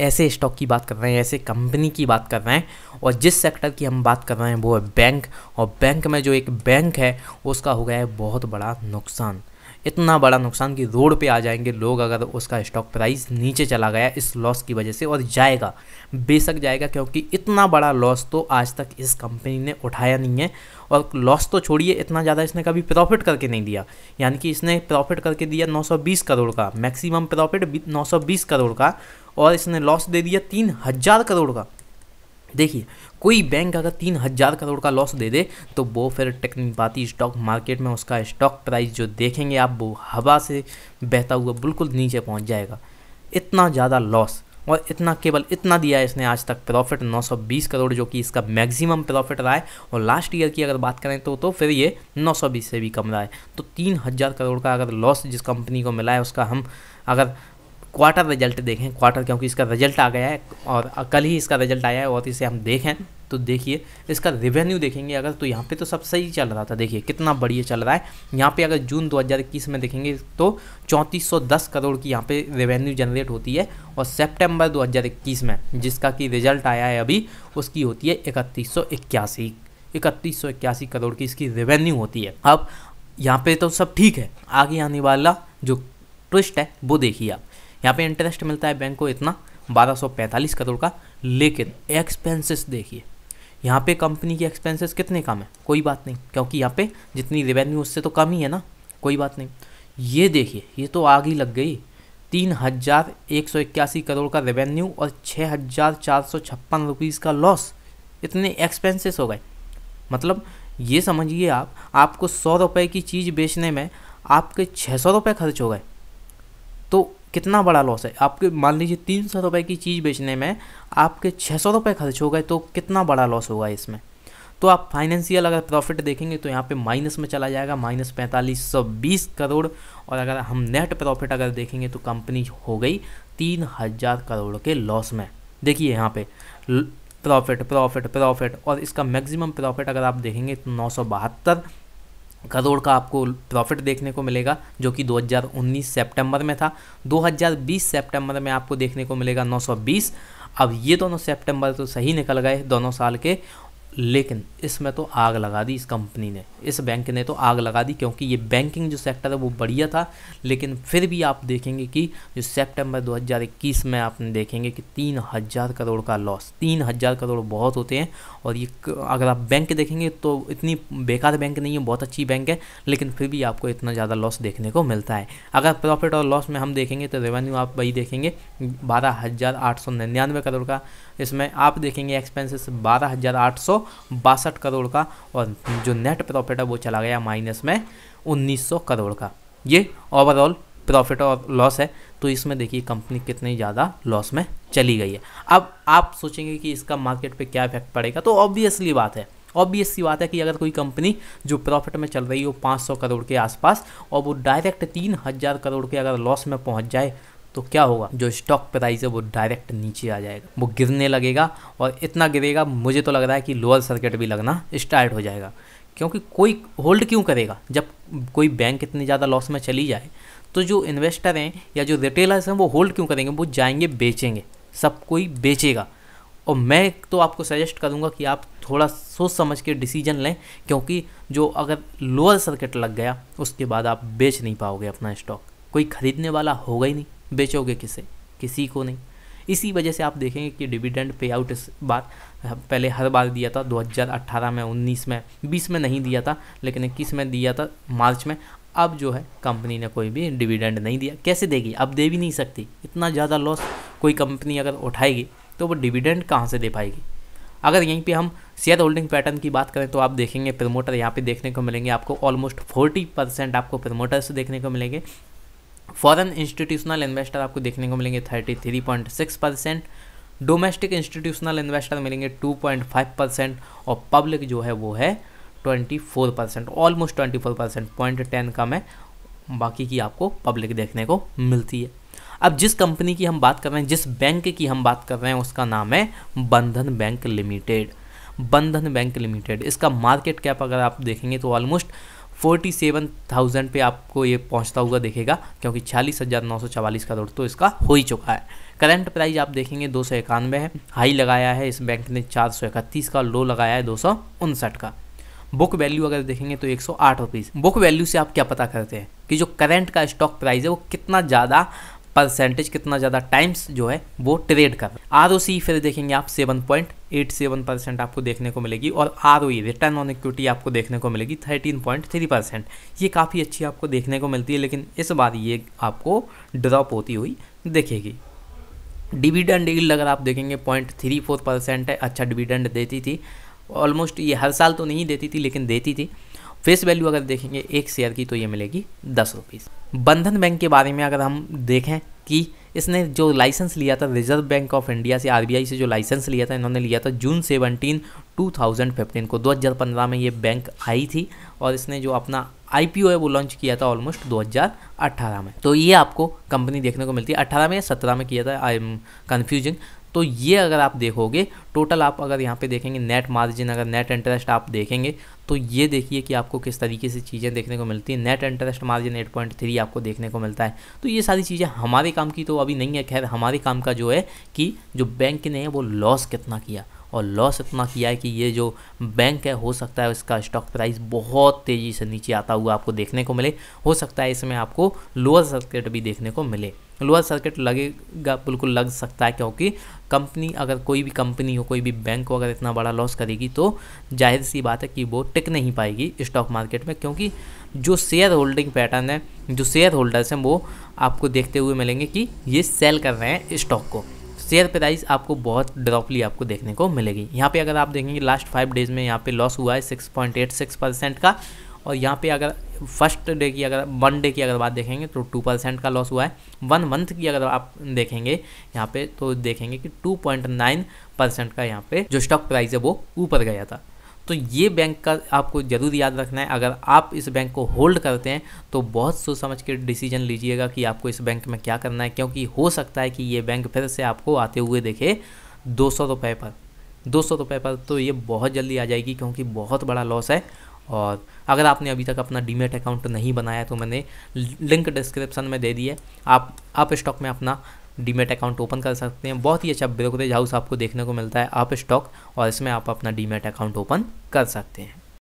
ऐसे स्टॉक की बात कर रहे हैं ऐसे कंपनी की बात कर रहे हैं और जिस सेक्टर की हम बात कर रहे हैं वो है बैंक और बैंक में जो एक बैंक है उसका हो गया है बहुत बड़ा नुकसान इतना बड़ा नुकसान कि रोड पे आ जाएंगे लोग अगर उसका स्टॉक प्राइस नीचे चला गया इस लॉस की वजह से और जाएगा बेशक जाएगा क्योंकि इतना बड़ा लॉस तो आज तक इस कंपनी ने उठाया नहीं है और लॉस तो छोड़िए इतना ज़्यादा इसने कभी प्रॉफिट करके नहीं दिया यानी कि इसने प्रॉफिट करके दिया 920 करोड़ का मैक्सिमम प्रॉफिट 920 करोड़ का और इसने लॉस दे दिया तीन हज़ार करोड़ का देखिए कोई बैंक अगर तीन हज़ार करोड़ का लॉस दे दे तो वो फिर टेक्निकाती स्टॉक मार्केट में उसका स्टॉक प्राइस जो देखेंगे आप वो हवा से बहता हुआ बिल्कुल नीचे पहुंच जाएगा इतना ज़्यादा लॉस और इतना केवल इतना दिया है इसने आज तक प्रॉफिट 920 करोड़ जो कि इसका मैक्सिमम प्रॉफिट रहा है और लास्ट ईयर की अगर बात करें तो तो फिर ये 920 से भी कम रहा है तो तीन हज़ार करोड़ का अगर लॉस जिस कंपनी को मिला है उसका हम अगर क्वार्टर रिजल्ट देखें क्वार्टर क्योंकि इसका रिजल्ट आ गया है और कल ही इसका रिजल्ट आया है और इसे हम देखें तो देखिए इसका रेवेन्यू देखेंगे अगर तो यहाँ पे तो सब सही चल रहा था देखिए कितना बढ़िया चल रहा है यहाँ पे अगर जून 2021 में देखेंगे तो 3410 करोड़ की यहाँ पे रेवेन्यू जनरेट होती है और सितंबर 2021 में जिसका कि रिजल्ट आया है अभी उसकी होती है इकतीस सौ करोड़ की इसकी रेवेन्यू होती है अब यहाँ पर तो सब ठीक है आगे आने वाला जो ट्विस्ट है वो देखिए आप यहाँ पे इंटरेस्ट मिलता है बैंक को इतना 1245 करोड़ का लेकिन एक्सपेंसेस देखिए यहाँ पे कंपनी के एक्सपेंसेस कितने कम है कोई बात नहीं क्योंकि यहाँ पे जितनी रेवेन्यू उससे तो कम ही है ना कोई बात नहीं ये देखिए ये तो आग ही लग गई तीन हज़ार एक सौ इक्यासी करोड़ का रेवेन्यू और छः हज़ार चार सौ छप्पन का लॉस इतने एक्सपेंसेस हो गए मतलब ये समझिए आप आपको सौ रुपये की चीज़ बेचने में आपके छः सौ रुपये खर्च हो गए तो कितना बड़ा लॉस है आपके मान लीजिए तीन सौ रुपये की चीज़ बेचने में आपके छः सौ रुपये खर्च हो गए तो कितना बड़ा लॉस होगा इसमें तो आप फाइनेंशियल अगर प्रॉफिट देखेंगे तो यहाँ पे माइनस में चला जाएगा माइनस पैंतालीस सौ बीस करोड़ और अगर हम नेट प्रॉफिट अगर देखेंगे तो कंपनी हो गई तीन हज़ार करोड़ के लॉस में देखिए यहाँ पे प्रॉफिट प्रॉफिट प्रॉफिट और इसका मैक्सिमम प्रॉफिट अगर आप देखेंगे तो नौ सौ बहत्तर करोड़ का आपको प्रॉफिट देखने को मिलेगा जो कि 2019 सितंबर में था 2020 सितंबर में आपको देखने को मिलेगा 920 अब ये दोनों सितंबर तो सही निकल गए दोनों साल के लेकिन इसमें तो आग लगा दी इस कंपनी ने इस बैंक ने तो आग लगा दी क्योंकि ये बैंकिंग जो सेक्टर है वो बढ़िया था लेकिन फिर भी आप देखेंगे कि जो सितंबर 2021 में आपने देखेंगे कि तीन हज़ार करोड़ का लॉस तीन हज़ार करोड़ बहुत होते हैं और ये अगर आप बैंक देखेंगे तो इतनी बेकार बैंक नहीं है बहुत अच्छी बैंक है लेकिन फिर भी आपको इतना ज़्यादा लॉस देखने को मिलता है अगर प्रॉफिट और लॉस में हम देखेंगे तो रेवेन्यू आप वही देखेंगे बारह करोड़ का इसमें आप देखेंगे एक्सपेंसेस बारह हज़ार आठ सौ बासठ करोड़ का और जो नेट प्रॉफिट है वो चला गया माइनस में उन्नीस सौ करोड़ का ये ओवरऑल प्रॉफिट और लॉस है तो इसमें देखिए कंपनी कितनी ज़्यादा लॉस में चली गई है अब आप सोचेंगे कि इसका मार्केट पे क्या इफेक्ट पड़ेगा तो ऑब्वियसली बात है ऑब्वियस सी बात है कि अगर कोई कंपनी जो प्रॉफिट में चल रही हो 500 करोड़ के आसपास और वो डायरेक्ट तीन हज़ार करोड़ के अगर लॉस में पहुंच जाए तो क्या होगा जो स्टॉक प्राइस है वो डायरेक्ट नीचे आ जाएगा वो गिरने लगेगा और इतना गिरेगा मुझे तो लग रहा है कि लोअर सर्किट भी लगना स्टार्ट हो जाएगा क्योंकि कोई होल्ड क्यों करेगा जब कोई बैंक इतनी ज़्यादा लॉस में चली जाए तो जो इन्वेस्टर हैं या जो रिटेलर्स हैं वो होल्ड क्यों करेंगे वो जाएंगे बेचेंगे सब कोई बेचेगा और मैं तो आपको सजेस्ट करूँगा कि आप थोड़ा सोच समझ के डिसीजन लें क्योंकि जो अगर लोअर सर्किट लग गया उसके बाद आप बेच नहीं पाओगे अपना स्टॉक कोई ख़रीदने वाला होगा ही नहीं बेचोगे किसे किसी को नहीं इसी वजह से आप देखेंगे कि डिविडेंड पे आउट इस बार हाँ, पहले हर बार दिया था 2018 में 19 में 20 में नहीं दिया था लेकिन इक्कीस में दिया था मार्च में अब जो है कंपनी ने कोई भी डिविडेंड नहीं दिया कैसे देगी अब दे भी नहीं सकती इतना ज़्यादा लॉस कोई कंपनी अगर उठाएगी तो वो डिविडेंड कहाँ से दे पाएगी अगर यहीं पे हम शेयर होल्डिंग पैटर्न की बात करें तो आप देखेंगे प्रमोटर यहाँ पे देखने को मिलेंगे आपको ऑलमोस्ट 40 परसेंट आपको प्रमोटर्स देखने को मिलेंगे फॉरेन इंस्टीट्यूशनल इन्वेस्टर आपको देखने को मिलेंगे thirty three point six percent domestic institutional investor मिलेंगे टू पॉइंट फाइव परसेंट और पब्लिक जो है वो है twenty four percent almost twenty four percent point ten कम है बाकी की आपको पब्लिक देखने को मिलती है अब जिस कंपनी की हम बात कर रहे हैं जिस बैंक की हम बात कर रहे हैं उसका नाम है Bandhan bank limited Bandhan bank limited इसका मार्केट कैप अगर आप देखेंगे तो ऑलमोस्ट फोर्टी सेवन थाउजेंड पे आपको ये पहुंचता हुआ देखेगा क्योंकि छियालीस हज़ार नौ सौ चवालीस का दौड़ तो इसका हो ही चुका है करंट प्राइस आप देखेंगे दो सौ इक्यानवे है हाई लगाया है इस बैंक ने चार सौ इकतीस का लो लगाया है दो सौ उनसठ का बुक वैल्यू अगर देखेंगे तो एक सौ आठ रुपीज़ बुक वैल्यू से आप क्या पता करते हैं कि जो करंट का स्टॉक प्राइस है वो कितना ज़्यादा परसेंटेज कितना ज़्यादा टाइम्स जो है वो ट्रेड कर आर ओ सी फिर देखेंगे आप seven point eight seven percent आपको देखने को मिलेगी और R O return on equity आपको देखने को मिलेगी थर्टीन पॉइंट थ्री परसेंट ये काफ़ी अच्छी आपको देखने को मिलती है लेकिन इस बार ये आपको ड्रॉप होती हुई देखेगी डिविडेंड यील्ड अगर आप देखेंगे पॉइंट थ्री फोर परसेंट है अच्छा डिविडेंड देती थी ऑलमोस्ट ये हर साल तो नहीं देती थी लेकिन देती थी फेस वैल्यू अगर देखेंगे एक शेयर की तो ये मिलेगी दस रुपीज़ बंधन बैंक के बारे में अगर हम देखें कि इसने जो लाइसेंस लिया था रिजर्व बैंक ऑफ इंडिया से आरबीआई से जो लाइसेंस लिया था इन्होंने लिया था जून सेवनटीन 2015 को 2015 में ये बैंक आई थी और इसने जो अपना आई है वो लॉन्च किया था ऑलमोस्ट 2018 में तो ये आपको कंपनी देखने को मिलती है 18 में या 17 में किया था आई एम कन्फ्यूजिंग तो ये अगर आप देखोगे टोटल आप अगर यहाँ पे देखेंगे नेट मार्जिन अगर नेट इंटरेस्ट आप देखेंगे तो ये देखिए कि आपको किस तरीके से चीज़ें देखने को मिलती हैं नेट इंटरेस्ट मार्जिन 8.3 आपको देखने को मिलता है तो ये सारी चीज़ें हमारे काम की तो अभी नहीं है खैर हमारे काम का जो है कि जो बैंक ने वो लॉस कितना किया और लॉस इतना किया है कि ये जो बैंक है हो सकता है इसका स्टॉक प्राइस बहुत तेज़ी से नीचे आता हुआ आपको देखने को मिले हो सकता है इसमें आपको लोअर सर्किट भी देखने को मिले लोअर सर्किट लगेगा बिल्कुल लग सकता है क्योंकि कंपनी अगर कोई भी कंपनी हो कोई भी बैंक हो अगर इतना बड़ा लॉस करेगी तो जाहिर सी बात है कि वो टिक नहीं पाएगी स्टॉक मार्केट में क्योंकि जो शेयर होल्डिंग पैटर्न है जो शेयर होल्डर्स हैं वो आपको देखते हुए मिलेंगे कि ये सेल कर रहे हैं स्टॉक को शेयर प्राइस आपको बहुत ड्रॉपली आपको देखने को मिलेगी यहाँ पे अगर आप देखेंगे लास्ट फाइव डेज में यहाँ पे लॉस हुआ है six point eight six percent का और यहाँ पे अगर फर्स्ट डे की अगर वन डे की अगर बात देखेंगे तो टू परसेंट का लॉस हुआ है वन मंथ की अगर आप देखेंगे यहाँ पे तो देखेंगे कि टू पॉइंट नाइन परसेंट का यहाँ पे जो स्टॉक प्राइस है वो ऊपर गया था तो ये बैंक का आपको ज़रूर याद रखना है अगर आप इस बैंक को होल्ड करते हैं तो बहुत सोच समझ के डिसीजन लीजिएगा कि आपको इस बैंक में क्या करना है क्योंकि हो सकता है कि ये बैंक फिर से आपको आते हुए देखे दो सौ रुपये पर दो सौ रुपये पर तो ये बहुत जल्दी आ जाएगी क्योंकि बहुत बड़ा लॉस है और अगर आपने अभी तक अपना डीमेट अकाउंट नहीं बनाया तो मैंने लिंक डिस्क्रिप्शन में दे दी है आप आप स्टॉक में अपना डीमेट अकाउंट ओपन कर सकते हैं बहुत ही अच्छा ब्रोकरेज हाउस आपको देखने को मिलता है आप स्टॉक और इसमें आप अपना डीमेट अकाउंट ओपन कर सकते हैं